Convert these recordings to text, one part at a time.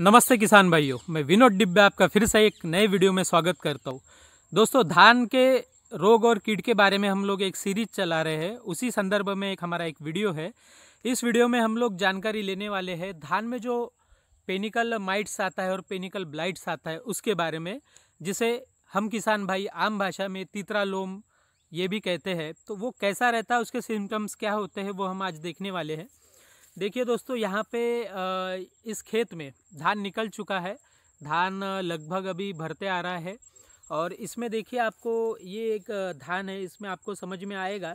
नमस्ते किसान भाइयों मैं विनोद डिब्बे आपका फिर से एक नए वीडियो में स्वागत करता हूँ दोस्तों धान के रोग और कीट के बारे में हम लोग एक सीरीज चला रहे हैं उसी संदर्भ में एक हमारा एक वीडियो है इस वीडियो में हम लोग जानकारी लेने वाले हैं धान में जो पेनिकल माइट्स आता है और पेनिकल ब्लाइट्स आता है उसके बारे में जिसे हम किसान भाई आम भाषा में तीतरा लोम ये भी कहते हैं तो वो कैसा रहता है उसके सिम्टम्स क्या होते हैं वो हम आज देखने वाले हैं देखिए दोस्तों यहाँ पे इस खेत में धान निकल चुका है धान लगभग अभी भरते आ रहा है और इसमें देखिए आपको ये एक धान है इसमें आपको समझ में आएगा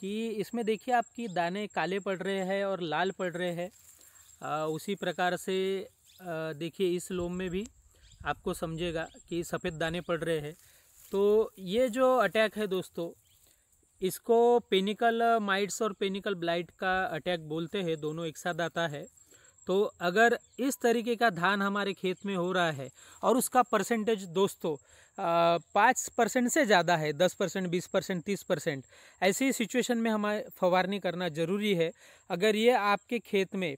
कि इसमें देखिए आपकी दाने काले पड़ रहे हैं और लाल पड़ रहे हैं उसी प्रकार से देखिए इस लोम में भी आपको समझेगा कि सफ़ेद दाने पड़ रहे हैं तो ये जो अटैक है दोस्तों इसको पेनिकल माइट्स और पेनिकल ब्लाइट का अटैक बोलते हैं दोनों एक साथ आता है तो अगर इस तरीके का धान हमारे खेत में हो रहा है और उसका परसेंटेज दोस्तों पाँच परसेंट से ज़्यादा है दस परसेंट बीस परसेंट तीस परसेंट ऐसी सिचुएशन में हमें फवारनी करना ज़रूरी है अगर ये आपके खेत में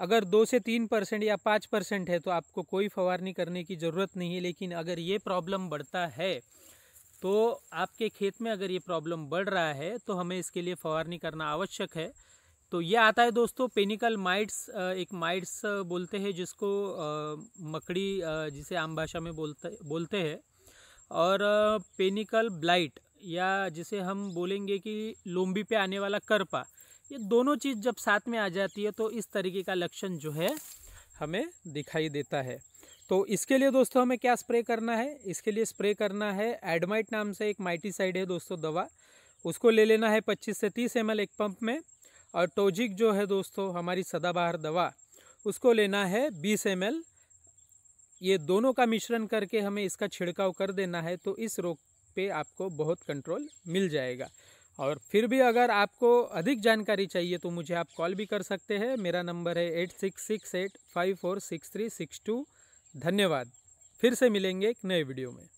अगर दो से तीन परसेंट या पाँच परसेंट है तो आपको कोई फवारनी करने की ज़रूरत नहीं है लेकिन अगर ये प्रॉब्लम बढ़ता है तो आपके खेत में अगर ये प्रॉब्लम बढ़ रहा है तो हमें इसके लिए फवारनी करना आवश्यक है तो ये आता है दोस्तों पेनिकल माइट्स एक माइट्स बोलते हैं जिसको मकड़ी जिसे आम भाषा में बोलते बोलते हैं और पेनिकल ब्लाइट या जिसे हम बोलेंगे कि लोम्बी पे आने वाला करपा ये दोनों चीज़ जब साथ में आ जाती है तो इस तरीके का लक्षण जो है हमें दिखाई देता है तो इसके लिए दोस्तों हमें क्या स्प्रे करना है इसके लिए स्प्रे करना है एडमाइट नाम से एक माइटीसाइड है दोस्तों दवा उसको ले लेना है पच्चीस से तीस एम एक पंप में और टोजिक जो है दोस्तों हमारी सदाबहार दवा उसको लेना है बीस एम ये दोनों का मिश्रण करके हमें इसका छिड़काव कर देना है तो इस रोग पे आपको बहुत कंट्रोल मिल जाएगा और फिर भी अगर आपको अधिक जानकारी चाहिए तो मुझे आप कॉल भी कर सकते हैं मेरा नंबर है eight six six eight five four six three six two धन्यवाद फिर से मिलेंगे एक नए वीडियो में